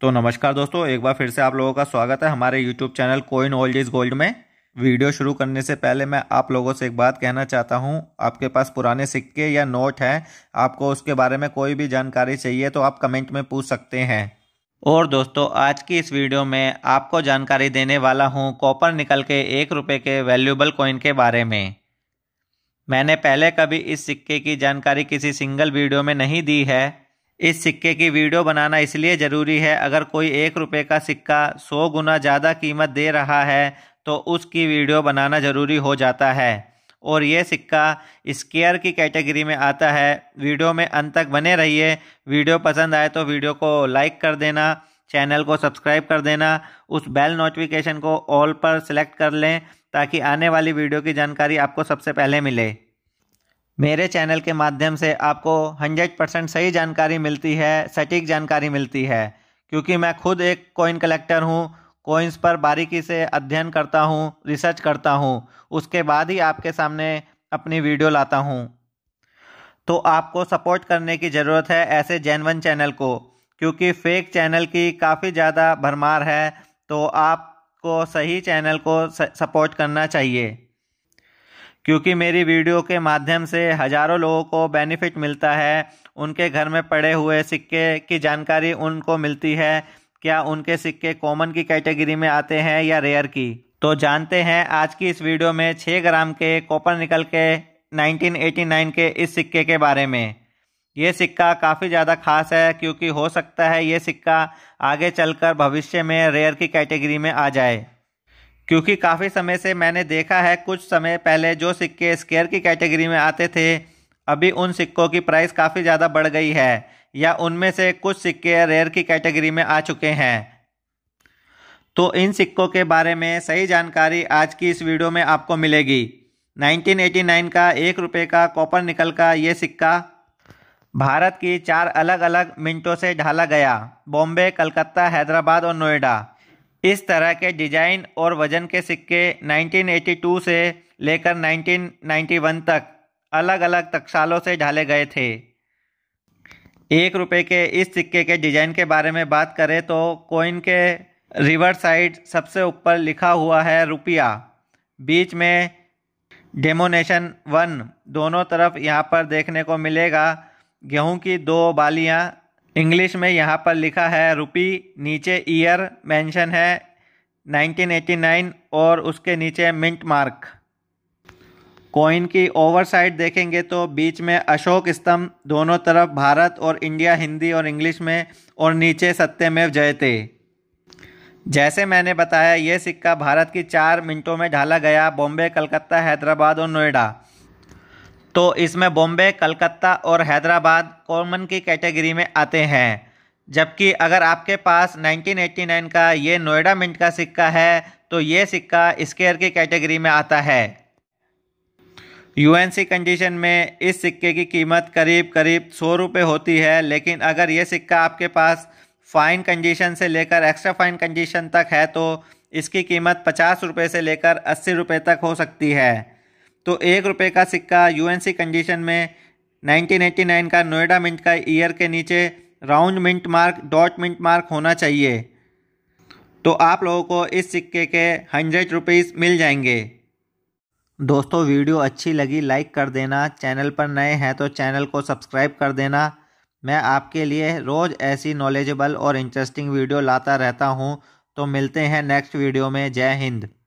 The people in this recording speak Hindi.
तो नमस्कार दोस्तों एक बार फिर से आप लोगों का स्वागत है हमारे YouTube channel coin old is gold में वीडियो शुरू करने से पहले मैं आप लोगों से एक बात कहना चाहता हूं आपके पास पुराने सिक्के या नोट हैं आपको उसके बारे में कोई भी जानकारी चाहिए तो आप कमेंट में पूछ सकते हैं और दोस्तों आज की इस वीडियो में आपको जानकारी देने वाला हूँ कॉपर निकल के एक रुपये के वैल्यूबल कॉइन के बारे में मैंने पहले कभी इस सिक्के की जानकारी किसी सिंगल वीडियो में नहीं दी है इस सिक्के की वीडियो बनाना इसलिए ज़रूरी है अगर कोई एक रुपये का सिक्का सौ गुना ज़्यादा कीमत दे रहा है तो उसकी वीडियो बनाना ज़रूरी हो जाता है और ये सिक्का स्केयर की कैटेगरी में आता है वीडियो में अंत तक बने रहिए वीडियो पसंद आए तो वीडियो को लाइक कर देना चैनल को सब्सक्राइब कर देना उस बेल नोटिफिकेशन को ऑल पर सेलेक्ट कर लें ताकि आने वाली वीडियो की जानकारी आपको सबसे पहले मिले मेरे चैनल के माध्यम से आपको 100 परसेंट सही जानकारी मिलती है सटीक जानकारी मिलती है क्योंकि मैं खुद एक कोइन कलेक्टर हूँ कोइंस पर बारीकी से अध्ययन करता हूँ रिसर्च करता हूँ उसके बाद ही आपके सामने अपनी वीडियो लाता हूँ तो आपको सपोर्ट करने की ज़रूरत है ऐसे जैनवन चैनल को क्योंकि फेक चैनल की काफ़ी ज़्यादा भरमार है तो आपको सही चैनल को सपोर्ट करना चाहिए क्योंकि मेरी वीडियो के माध्यम से हज़ारों लोगों को बेनिफिट मिलता है उनके घर में पड़े हुए सिक्के की जानकारी उनको मिलती है क्या उनके सिक्के कॉमन की कैटेगरी में आते हैं या रेयर की तो जानते हैं आज की इस वीडियो में छः ग्राम के कॉपर निकल के 1989 के इस सिक्के के बारे में ये सिक्का काफ़ी ज़्यादा खास है क्योंकि हो सकता है ये सिक्का आगे चलकर भविष्य में रेयर की कैटेगरी में आ जाए क्योंकि काफ़ी समय से मैंने देखा है कुछ समय पहले जो सिक्के स्केयर की कैटेगरी में आते थे अभी उन सिक्कों की प्राइस काफ़ी ज़्यादा बढ़ गई है या उनमें से कुछ सिक्के रेयर की कैटेगरी में आ चुके हैं तो इन सिक्कों के बारे में सही जानकारी आज की इस वीडियो में आपको मिलेगी 1989 का एक रुपये का कॉपर निकल का ये सिक्का भारत की चार अलग अलग मिनटों से ढाला गया बॉम्बे कलकत्ता हैदराबाद और नोएडा इस तरह के डिजाइन और वजन के सिक्के 1982 से लेकर 1991 तक अलग अलग तकसालों से ढाले गए थे एक रुपये के इस सिक्के के डिजाइन के बारे में बात करें तो कोइन के रिवर साइड सबसे ऊपर लिखा हुआ है रुपया बीच में डेमोनेशन वन दोनों तरफ यहाँ पर देखने को मिलेगा गेहूं की दो बालियाँ इंग्लिश में यहाँ पर लिखा है रुपी नीचे ईयर मेंशन है 1989 और उसके नीचे मिंट मार्क कोइन की ओवर साइड देखेंगे तो बीच में अशोक स्तंभ दोनों तरफ भारत और इंडिया हिंदी और इंग्लिश में और नीचे सत्यमेव जयते जैसे मैंने बताया ये सिक्का भारत की चार मिनटों में ढाला गया बॉम्बे कलकत्ता हैदराबाद और नोएडा तो इसमें बॉम्बे कलकत्ता और हैदराबाद कॉमन की कैटेगरी में आते हैं जबकि अगर आपके पास 1989 का ये नोएडा मिंट का सिक्का है तो ये सिक्का स्केयर की कैटेगरी में आता है यूएनसी कंडीशन में इस सिक्के की कीमत करीब करीब सौ रुपये होती है लेकिन अगर ये सिक्का आपके पास फ़ाइन कंडीशन से लेकर एक्स्ट्रा फाइन कंडीशन तक है तो इसकी कीमत पचास रुपये से लेकर अस्सी रुपये तक हो सकती है तो एक रुपये का सिक्का यूएनसी कंडीशन में 1989 का नोएडा मिंट का ईयर के नीचे round mint mark dot mint mark होना चाहिए तो आप लोगों को इस सिक्के के हंड्रेड रुपीज़ मिल जाएंगे दोस्तों वीडियो अच्छी लगी लाइक कर देना चैनल पर नए हैं तो चैनल को सब्सक्राइब कर देना मैं आपके लिए रोज़ ऐसी नॉलेजेबल और इंटरेस्टिंग वीडियो लाता रहता हूँ तो मिलते हैं नेक्स्ट वीडियो में जय हिंद